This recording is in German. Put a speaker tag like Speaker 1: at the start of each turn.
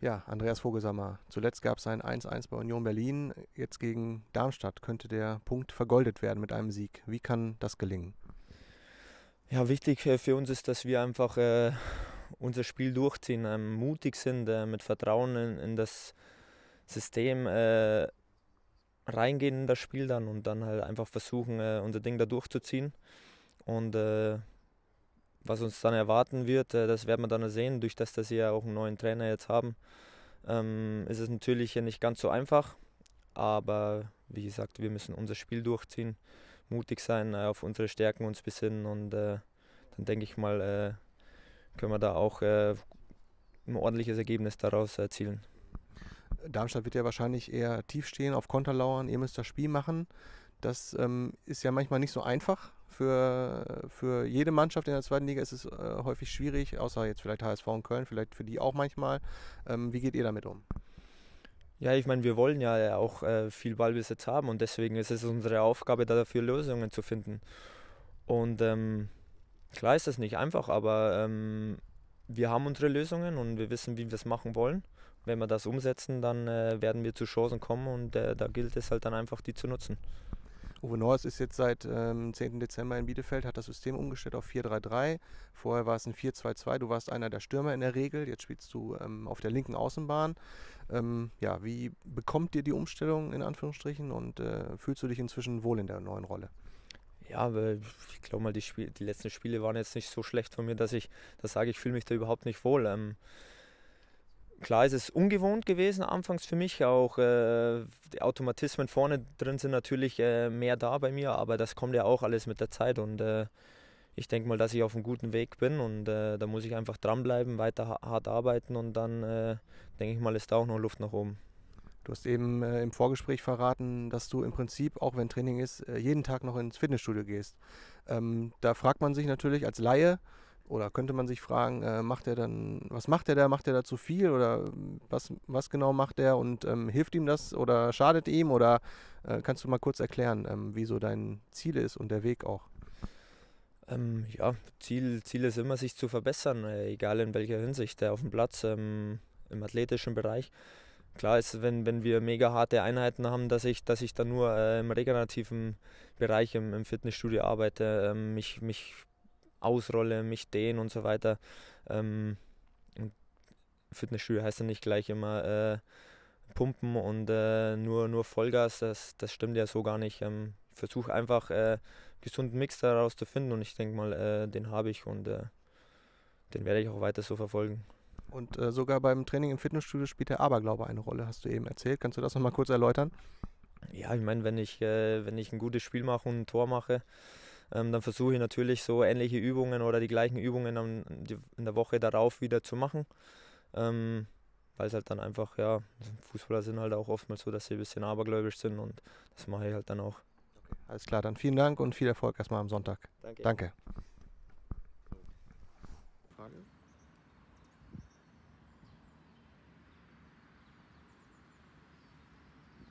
Speaker 1: Ja, Andreas Vogelsammer. Zuletzt gab es ein 1-1 bei Union Berlin. Jetzt gegen Darmstadt könnte der Punkt vergoldet werden mit einem Sieg. Wie kann das gelingen?
Speaker 2: Ja, wichtig äh, für uns ist, dass wir einfach äh, unser Spiel durchziehen, äh, mutig sind, äh, mit Vertrauen in, in das System äh, reingehen in das Spiel dann und dann halt einfach versuchen, äh, unser Ding da durchzuziehen. Und was uns dann erwarten wird, äh, das werden wir dann sehen. Durch das, dass sie ja auch einen neuen Trainer jetzt haben, ähm, ist es natürlich hier nicht ganz so einfach. Aber wie gesagt, wir müssen unser Spiel durchziehen, mutig sein, äh, auf unsere Stärken uns besinnen und äh, dann denke ich mal, können wir da auch ein ordentliches Ergebnis daraus erzielen.
Speaker 1: Darmstadt wird ja wahrscheinlich eher tief stehen, auf Konter lauern. Ihr müsst das Spiel machen. Das ähm, ist ja manchmal nicht so einfach. Für, für jede Mannschaft in der zweiten Liga ist es äh, häufig schwierig, außer jetzt vielleicht HSV und Köln,
Speaker 2: vielleicht für die auch manchmal. Ähm, wie geht ihr damit um? Ja, ich meine, wir wollen ja auch äh, viel Ballbesitz haben und deswegen ist es unsere Aufgabe, dafür Lösungen zu finden. Und ähm, klar ist das nicht einfach, aber ähm, wir haben unsere Lösungen und wir wissen, wie wir es machen wollen. Wenn wir das umsetzen, dann äh, werden wir zu Chancen kommen und äh, da gilt es halt dann einfach, die zu nutzen. Uwe Neuhaus ist jetzt seit ähm, 10. Dezember
Speaker 1: in Bielefeld, hat das System umgestellt auf 4-3-3. Vorher war es ein 4-2-2. Du warst einer der Stürmer in der Regel. Jetzt spielst du ähm, auf der linken Außenbahn. Ähm, ja, wie bekommt dir die
Speaker 2: Umstellung in Anführungsstrichen und äh, fühlst du dich inzwischen wohl in der neuen Rolle? Ja, weil ich glaube mal, die, Spiel die letzten Spiele waren jetzt nicht so schlecht von mir, dass ich das sage, ich fühle mich da überhaupt nicht wohl. Ähm, Klar ist es ungewohnt gewesen anfangs für mich, auch äh, die Automatismen vorne drin sind natürlich äh, mehr da bei mir, aber das kommt ja auch alles mit der Zeit und äh, ich denke mal, dass ich auf einem guten Weg bin und äh, da muss ich einfach dranbleiben, weiter hart arbeiten und dann äh, denke ich mal, ist da auch noch Luft nach oben. Du hast eben äh, im
Speaker 1: Vorgespräch verraten, dass du im Prinzip, auch wenn Training ist, jeden Tag noch ins Fitnessstudio gehst. Ähm, da fragt man sich natürlich als Laie, oder könnte man sich fragen, äh, macht er dann, was macht er da? Macht er da zu viel oder ähm, was, was genau macht er und ähm, hilft ihm das oder
Speaker 2: schadet ihm? Oder äh, kannst du mal kurz erklären, ähm, wie dein Ziel ist und der Weg auch? Ähm, ja, Ziel, Ziel ist immer, sich zu verbessern, äh, egal in welcher Hinsicht, äh, auf dem Platz, ähm, im athletischen Bereich. Klar ist, wenn, wenn wir mega harte Einheiten haben, dass ich, dass ich dann nur äh, im regenerativen Bereich im, im Fitnessstudio arbeite, ähm, mich, mich ausrolle, mich dehne und so weiter. Ähm, Fitnessstudio heißt ja nicht gleich immer äh, Pumpen und äh, nur, nur Vollgas, das, das stimmt ja so gar nicht. Ähm, Versuche einfach äh, gesunden Mix daraus zu finden und ich denke mal, äh, den habe ich und äh, den werde ich auch weiter so verfolgen. Und äh, sogar beim Training im Fitnessstudio spielt der Aberglaube eine Rolle, hast du eben erzählt. Kannst du das nochmal kurz erläutern? Ja, ich meine, wenn ich, äh, wenn ich ein gutes Spiel mache und ein Tor mache, ähm, dann versuche ich natürlich so ähnliche Übungen oder die gleichen Übungen am, in der Woche darauf wieder zu machen. Ähm, weil es halt dann einfach, ja, Fußballer sind halt auch oftmals so, dass sie ein bisschen abergläubisch sind und das mache ich halt dann auch. Okay, alles klar, dann vielen Dank und viel Erfolg erstmal am Sonntag. Danke. Danke. Frage?